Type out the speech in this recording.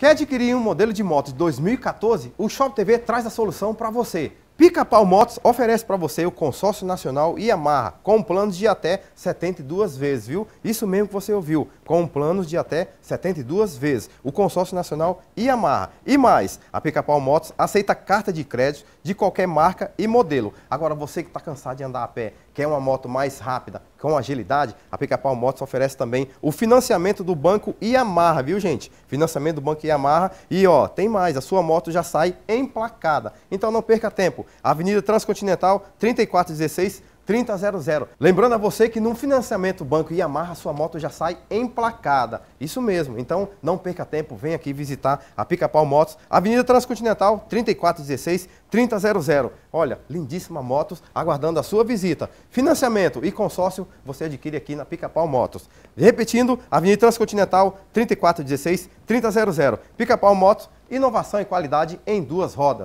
Quer adquirir um modelo de moto de 2014? O Shop TV traz a solução para você. Pica-Pau Motos oferece para você o consórcio nacional Yamaha, com planos de até 72 vezes, viu? Isso mesmo que você ouviu, com planos de até 72 vezes, o consórcio nacional Yamaha. E mais, a Pica-Pau Motos aceita carta de crédito de qualquer marca e modelo. Agora, você que está cansado de andar a pé, quer uma moto mais rápida, com agilidade, a Pica-Pau Motos oferece também o financiamento do Banco Yamaha, viu gente? Financiamento do Banco Yamaha e ó, tem mais, a sua moto já sai emplacada. Então não perca tempo. Avenida Transcontinental 3416 3000. Lembrando a você que num financiamento Banco Yamaha sua moto já sai emplacada. Isso mesmo. Então não perca tempo, vem aqui visitar a Pica-Pau Motos, Avenida Transcontinental 3416 3000. Olha, lindíssima motos aguardando a sua visita. Financiamento e consórcio você adquire aqui na Pica-Pau Motos. Repetindo, Avenida Transcontinental 3416 3000. Pica-Pau Motos, inovação e qualidade em duas rodas.